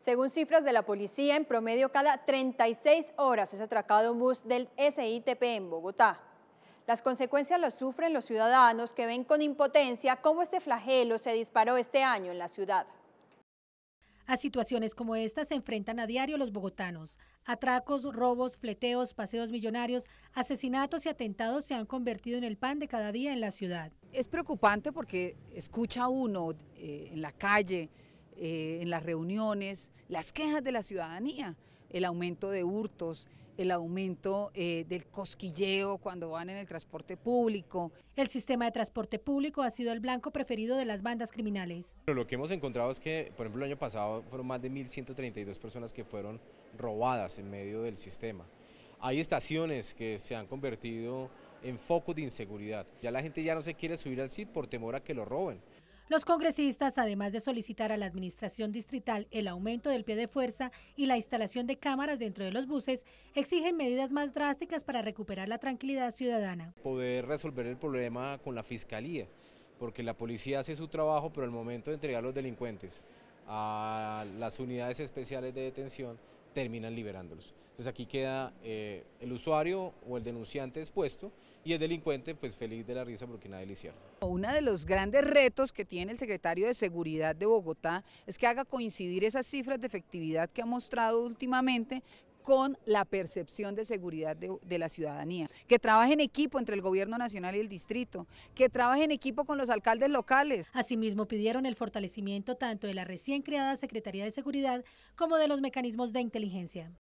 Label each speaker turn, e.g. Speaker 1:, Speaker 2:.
Speaker 1: Según cifras de la policía, en promedio cada 36 horas es atracado un bus del SITP en Bogotá. Las consecuencias las sufren los ciudadanos que ven con impotencia cómo este flagelo se disparó este año en la ciudad. A situaciones
Speaker 2: como esta se enfrentan a diario los bogotanos. Atracos, robos, fleteos, paseos millonarios,
Speaker 3: asesinatos y atentados se han convertido en el pan de cada día en la ciudad. Es preocupante porque escucha uno eh, en la calle eh, en las reuniones, las quejas de la ciudadanía, el aumento de hurtos, el aumento eh, del cosquilleo cuando van en el transporte público. El sistema de transporte público ha sido el blanco preferido de las bandas criminales.
Speaker 4: Pero lo que hemos encontrado es que, por ejemplo, el año pasado fueron más de 1.132 personas que fueron robadas en medio del sistema. Hay estaciones que se han convertido en focos de inseguridad. Ya la gente ya no se quiere subir al CID por temor a que lo roben.
Speaker 2: Los congresistas, además de solicitar a la Administración Distrital el aumento del pie de fuerza y la instalación de cámaras dentro de los buses, exigen medidas más drásticas para recuperar la tranquilidad ciudadana.
Speaker 4: Poder resolver el problema con la Fiscalía, porque la policía hace su trabajo, pero al momento de entregar a los delincuentes a las unidades especiales de detención, terminan liberándolos. Entonces aquí queda eh, el usuario o el denunciante expuesto y el delincuente pues feliz de la risa porque nadie le hicieron.
Speaker 3: Uno de los grandes retos que tiene el secretario de Seguridad de Bogotá es que haga coincidir esas cifras de efectividad que ha mostrado últimamente con la percepción de seguridad de, la ciudadanía, que trabaje en equipo entre el gobierno nacional y el distrito, que trabaje en equipo con los alcaldes locales. Asimismo, pidieron el fortalecimiento tanto de la recién creada Secretaría de Seguridad
Speaker 2: como de los mecanismos de inteligencia.